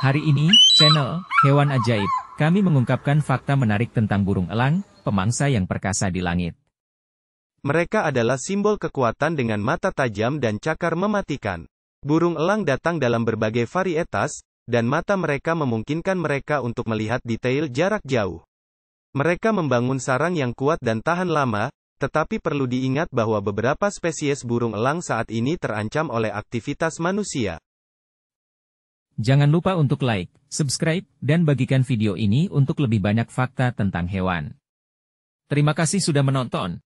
Hari ini, channel Hewan Ajaib, kami mengungkapkan fakta menarik tentang burung elang, pemangsa yang perkasa di langit. Mereka adalah simbol kekuatan dengan mata tajam dan cakar mematikan. Burung elang datang dalam berbagai varietas, dan mata mereka memungkinkan mereka untuk melihat detail jarak jauh. Mereka membangun sarang yang kuat dan tahan lama, tetapi perlu diingat bahwa beberapa spesies burung elang saat ini terancam oleh aktivitas manusia. Jangan lupa untuk like, subscribe, dan bagikan video ini untuk lebih banyak fakta tentang hewan. Terima kasih sudah menonton.